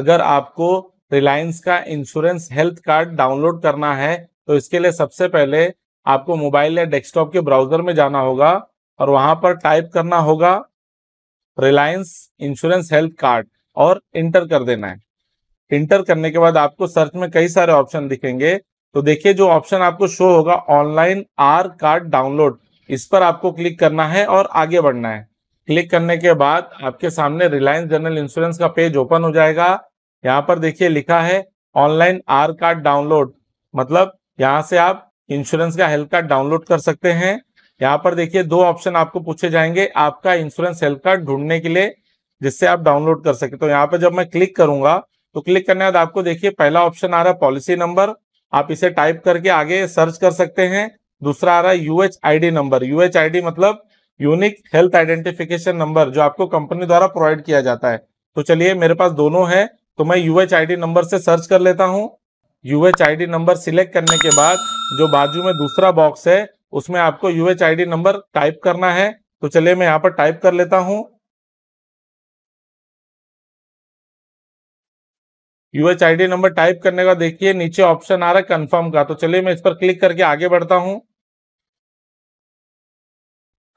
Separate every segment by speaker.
Speaker 1: अगर आपको रिलायंस का इंश्योरेंस हेल्थ कार्ड डाउनलोड करना है तो इसके लिए सबसे पहले आपको मोबाइल या डेस्कटॉप के ब्राउजर में जाना होगा और वहां पर टाइप करना होगा रिलायंस इंश्योरेंस हेल्थ कार्ड और इंटर कर देना है इंटर करने के बाद आपको सर्च में कई सारे ऑप्शन दिखेंगे तो देखिए जो ऑप्शन आपको शो होगा ऑनलाइन आर कार्ड डाउनलोड इस पर आपको क्लिक करना है और आगे बढ़ना है क्लिक करने के बाद आपके सामने रिलायंस जनरल इंश्योरेंस का पेज ओपन हो जाएगा यहाँ पर देखिए लिखा है ऑनलाइन आर कार्ड डाउनलोड मतलब यहाँ से आप इंश्योरेंस का हेल्थ कार्ड डाउनलोड कर सकते हैं यहाँ पर देखिए दो ऑप्शन आपको पूछे जाएंगे आपका इंश्योरेंस हेल्थ कार्ड ढूंढने के लिए जिससे आप डाउनलोड कर सके तो यहाँ पर जब मैं क्लिक करूंगा तो क्लिक करने बाद आपको देखिए पहला ऑप्शन आ रहा है पॉलिसी नंबर आप इसे टाइप करके आगे सर्च कर सकते हैं दूसरा आ रहा है UH I number UH I मतलब यूनिक हेल्थ आइडेंटिफिकेशन नंबर जो आपको कंपनी द्वारा प्रोवाइड किया जाता है तो चलिए मेरे पास दोनों है तो मैं यू नंबर से सर्च कर लेता हूँ यू नंबर सिलेक्ट करने के बाद जो बाजू में दूसरा बॉक्स है उसमें आपको यू नंबर टाइप करना है तो चलिए मैं यहाँ पर टाइप कर लेता हूँ यूएच नंबर टाइप करने का देखिए नीचे ऑप्शन आ रहा है कंफर्म का तो चलिए मैं इस पर क्लिक करके आगे बढ़ता हूँ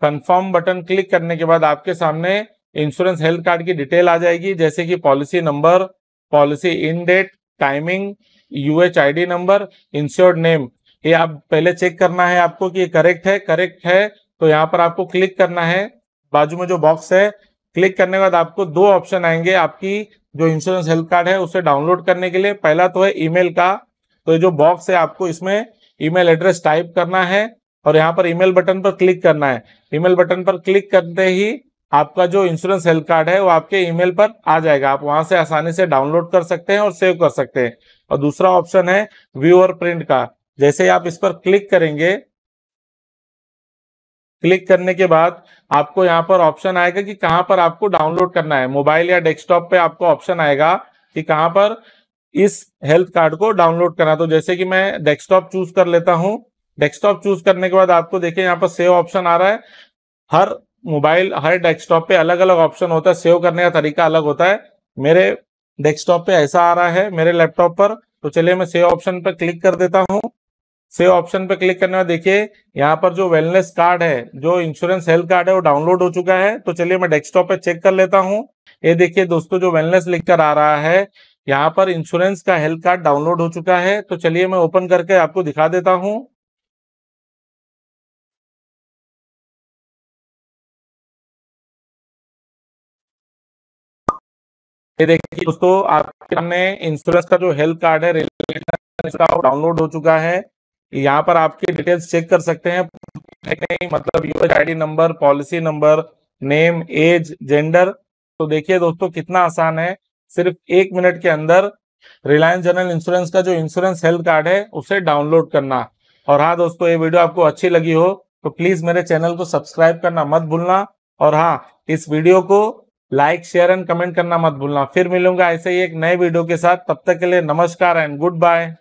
Speaker 1: कंफर्म बटन क्लिक करने के बाद आपके सामने इंश्योरेंस हेल्थ कार्ड की डिटेल आ जाएगी जैसे कि policy number policy in date timing UH number insured name ये आप पहले चेक करना है आपको कि करेक्ट है करेक्ट है तो यहाँ पर आपको क्लिक करना है बाजू में जो बॉक्स है क्लिक करने के बाद आपको दो ऑप्शन आएंगे आपकी जो इंश्योरेंस हेल्थ कार्ड है उसे डाउनलोड करने के लिए पहला तो है ईमेल का तो ये जो बॉक्स है आपको इसमें ईमेल एड्रेस टाइप करना है और यहाँ पर ईमेल बटन पर क्लिक करना है ईमेल बटन पर क्लिक करते ही आपका जो इंश्योरेंस हेल्थ कार्ड है वो आपके ईमेल पर आ जाएगा आप वहां से आसानी से डाउनलोड कर सकते हैं और सेव कर सकते हैं और दूसरा ऑप्शन है व्यू और प्रिंट का जैसे आप इस पर क्लिक करेंगे क्लिक करने के बाद आपको यहाँ पर ऑप्शन आएगा कि कहाँ पर आपको डाउनलोड करना है मोबाइल या डेस्कटॉप पे आपको ऑप्शन आएगा कि कहाँ पर इस हेल्थ कार्ड को डाउनलोड करना तो जैसे कि मैं डेस्कटॉप चूज कर लेता हूँ डेस्कटॉप चूज करने के बाद आपको देखिए यहाँ पर सेव ऑप्शन आ रहा है हर मोबाइल हर डेस्कटॉप पे अलग अलग ऑप्शन होता है सेव करने का तरीका अलग होता है मेरे डेस्कटॉप पे ऐसा आ रहा है मेरे लैपटॉप पर तो चलिए मैं सेव ऑप्शन पर क्लिक कर देता हूँ सेव ऑप्शन पर क्लिक करने में देखिए यहाँ पर जो वेलनेस कार्ड है जो इंश्योरेंस हेल्थ कार्ड है वो डाउनलोड हो चुका है तो चलिए मैं डेस्कटॉप पे चेक कर लेता हूँ ये देखिए दोस्तों जो वेलनेस लिखकर आ रहा है यहाँ पर इंश्योरेंस का हेल्थ कार्ड डाउनलोड हो चुका है तो चलिए मैं ओपन करके आपको दिखा देता हूँ ये देखिए दोस्तों आपके सामने इंश्योरेंस का जो हेल्थ कार्ड है इसका डाउनलोड हो चुका है यहाँ पर आपके डिटेल्स चेक कर सकते हैं मतलब US ID number policy number name age gender तो देखिए दोस्तों कितना आसान है सिर्फ एक मिनट के अंदर रिलायंस जनरल इंश्योरेंस का जो इंश्योरेंस हेल्थ कार्ड है उसे डाउनलोड करना और हाँ दोस्तों ये वीडियो आपको अच्छी लगी हो तो प्लीज मेरे चैनल को सब्सक्राइब करना मत भूलना और हाँ इस वीडियो को लाइक शेयर एंड कमेंट करना मत भूलना फिर मिलूंगा ऐसे ही एक नए वीडियो के साथ तब तक के लिए नमस्कार एंड गुड बाय